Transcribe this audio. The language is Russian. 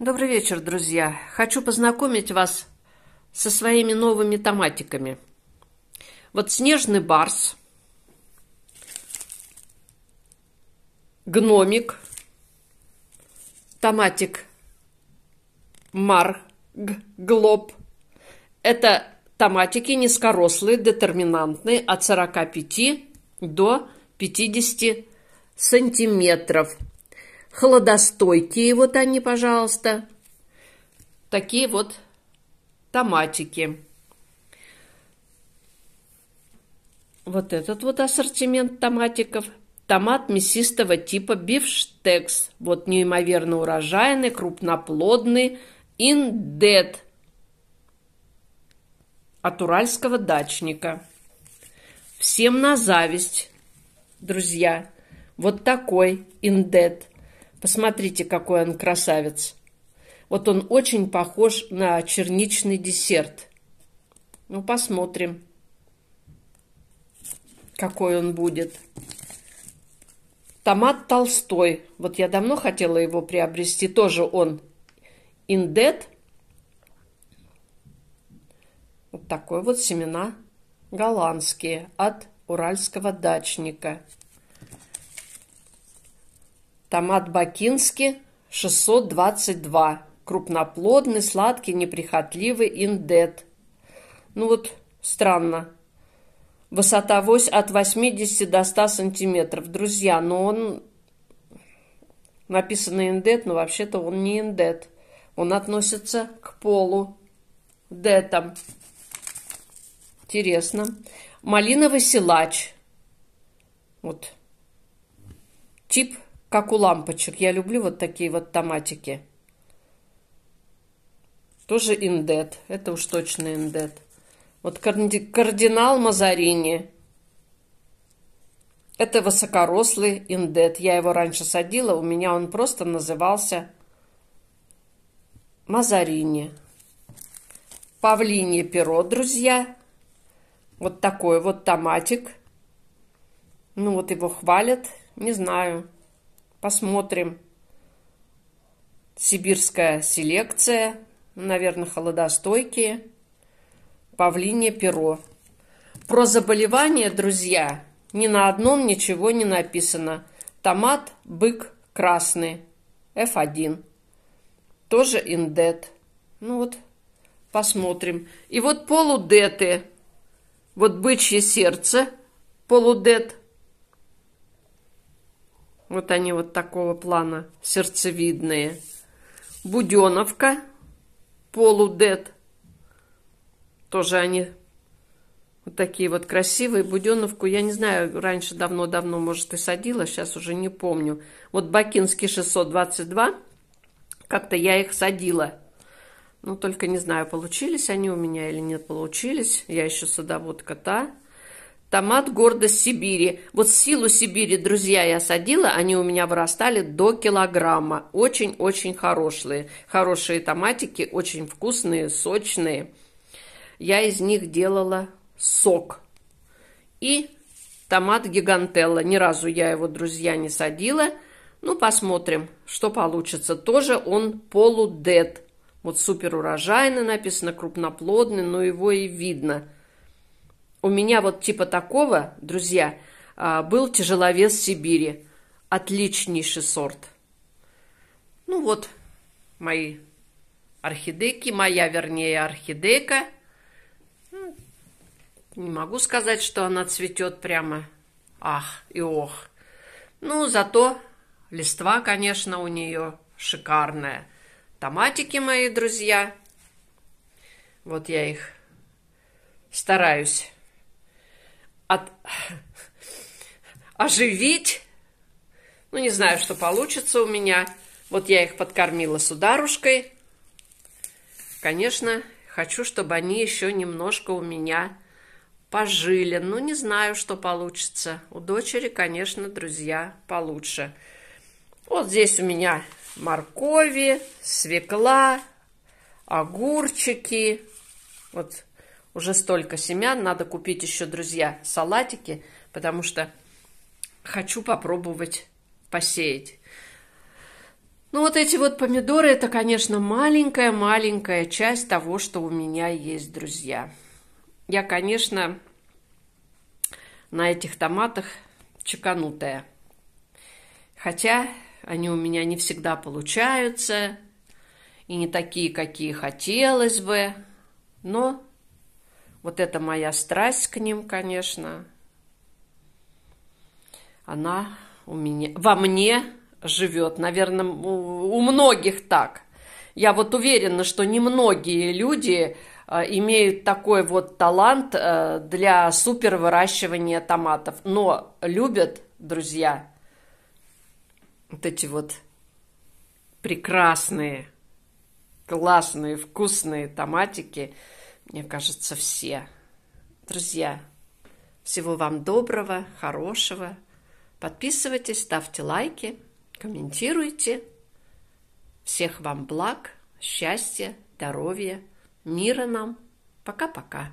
Добрый вечер, друзья. Хочу познакомить вас со своими новыми томатиками. Вот снежный барс, гномик, томатик марг, глоб. Это томатики низкорослые, детерминантные, от 45 до 50 сантиметров – Холодостойкие вот они, пожалуйста. Такие вот томатики. Вот этот вот ассортимент томатиков. Томат мясистого типа бифштекс. Вот неимоверно урожайный, крупноплодный индет от уральского дачника. Всем на зависть, друзья. Вот такой индет. Посмотрите, какой он красавец. Вот он очень похож на черничный десерт. Ну, посмотрим, какой он будет. Томат Толстой. Вот я давно хотела его приобрести. Тоже он индет. Вот такой вот семена голландские от уральского дачника. Томат бакинский 622. Крупноплодный, сладкий, неприхотливый индет. Ну вот, странно. Высота вось от 80 до 100 сантиметров. Друзья, но ну он... Написано индет, но вообще-то он не индет. Он относится к полу. Детам. Интересно. Малиновый силач. Вот. Тип как у лампочек. Я люблю вот такие вот томатики. Тоже индет. Это уж точно индет. Вот кардинал Мазарини. Это высокорослый индет. Я его раньше садила, у меня он просто назывался Мазарини. Павлинье перо, друзья. Вот такой вот томатик. Ну вот его хвалят, не знаю. Посмотрим. Сибирская селекция. Ну, Наверное, холодостойкие. Павлинье перо. Про заболевания, друзья, ни на одном ничего не написано. Томат, бык, красный. F1. Тоже индет. Ну вот, посмотрим. И вот полудеты. Вот бычье сердце, полудет – вот они вот такого плана, сердцевидные. Буденовка, полудед. Тоже они вот такие вот красивые. Буденовку, я не знаю, раньше давно-давно, может, и садила, сейчас уже не помню. Вот Бакинский 622, как-то я их садила. Ну, только не знаю, получились они у меня или нет, получились. Я еще садоводка та. Томат гордость Сибири. Вот силу Сибири, друзья, я садила, они у меня вырастали до килограмма. Очень-очень хорошие. Хорошие томатики, очень вкусные, сочные. Я из них делала сок. И томат гигантелла. Ни разу я его, друзья, не садила. Ну, посмотрим, что получится. Тоже он полудед. Вот супер урожайный написано, крупноплодный, но его и видно – у меня вот типа такого, друзья, а, был тяжеловес Сибири. Отличнейший сорт. Ну вот, мои орхидейки, моя, вернее, орхидейка. Ну, не могу сказать, что она цветет прямо ах и ох. Ну, зато листва, конечно, у нее шикарная. Томатики мои, друзья. Вот я их стараюсь оживить. Ну, не знаю, что получится у меня. Вот я их подкормила сударушкой. Конечно, хочу, чтобы они еще немножко у меня пожили. Ну, не знаю, что получится. У дочери, конечно, друзья получше. Вот здесь у меня моркови, свекла, огурчики. Вот уже столько семян. Надо купить еще, друзья, салатики, потому что хочу попробовать посеять. Ну вот эти вот помидоры, это, конечно, маленькая-маленькая часть того, что у меня есть, друзья. Я, конечно, на этих томатах чеканутая. Хотя они у меня не всегда получаются и не такие, какие хотелось бы. Но вот это моя страсть к ним, конечно, она у меня, во мне живет. Наверное, у, у многих так. Я вот уверена, что немногие люди э, имеют такой вот талант э, для супер выращивания томатов. Но любят, друзья, вот эти вот прекрасные, классные, вкусные томатики, мне кажется, все. Друзья, всего вам доброго, хорошего. Подписывайтесь, ставьте лайки, комментируйте. Всех вам благ, счастья, здоровья, мира нам. Пока-пока.